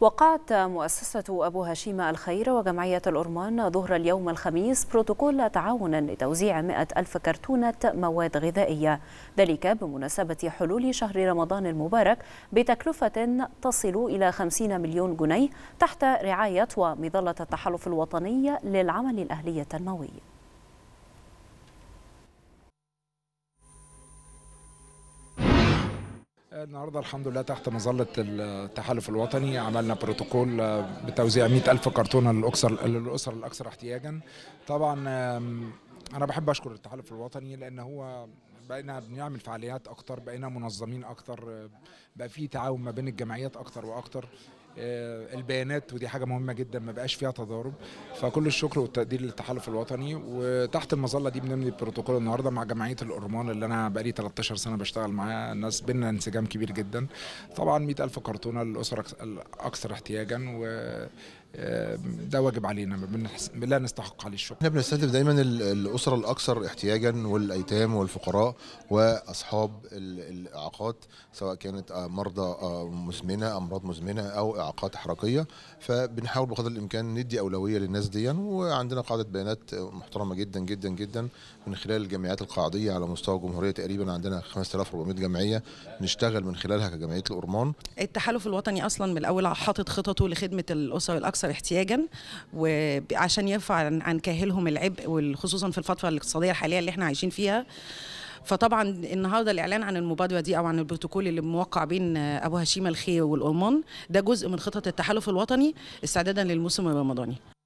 وقعت مؤسسة أبو هشيم الخير وجمعية الأرمان ظهر اليوم الخميس بروتوكول تعاون لتوزيع 100 ألف كرتونة مواد غذائية ذلك بمناسبة حلول شهر رمضان المبارك بتكلفة تصل إلى 50 مليون جنيه تحت رعاية ومظلة التحالف الوطني للعمل الأهلي التنموي النهارده الحمد لله تحت مظله التحالف الوطني عملنا بروتوكول آه، بتوزيع الف كرتونه للاسر الاكثر احتياجا طبعا انا بحب اشكر التحالف الوطني لان هو بقينا بنعمل فعاليات اكتر بقينا منظمين اكتر بقى في تعاون ما بين الجمعيات اكتر واكتر آه، البيانات ودي حاجه مهمه جدا ما بقاش فيها تضارب فكل الشكر والتقدير للتحالف الوطني وتحت المظله دي بنملي بروتوكول النهارده مع جمعيه الارمان اللي انا بقالي 13 سنه بشتغل معاها الناس بينا انسجام كبير جدا طبعا 100000 كرتونه للاسر الاكثر احتياجا و آه، ده واجب علينا لا نستحق عليه الشكر احنا بنستهدف دايما الاسره الاكثر احتياجا والايتام والفقراء واصحاب الاعاقات سواء كانت مرضى مزمنه امراض مزمنه او اعاقات حركيه فبنحاول بقدر الامكان ندي اولويه للناس دي وعندنا قاعده بيانات محترمه جدا جدا جدا من خلال الجمعيات القاعديه على مستوى الجمهوريه تقريبا عندنا 5400 جمعيه نشتغل من خلالها كجمعيه الأرمان التحالف الوطني اصلا من الاول حاطط خططه لخدمه الاسر الاكثر الاكثر احتياجا وعشان يرفع عن كاهلهم العبء وخصوصا في الفتره الاقتصاديه الحاليه اللي احنا عايشين فيها فطبعا النهارده الاعلان عن المبادره دي او عن البروتوكول اللي موقع بين ابو هشيمه الخير والأرمان ده جزء من خطط التحالف الوطني استعدادا للموسم الرمضاني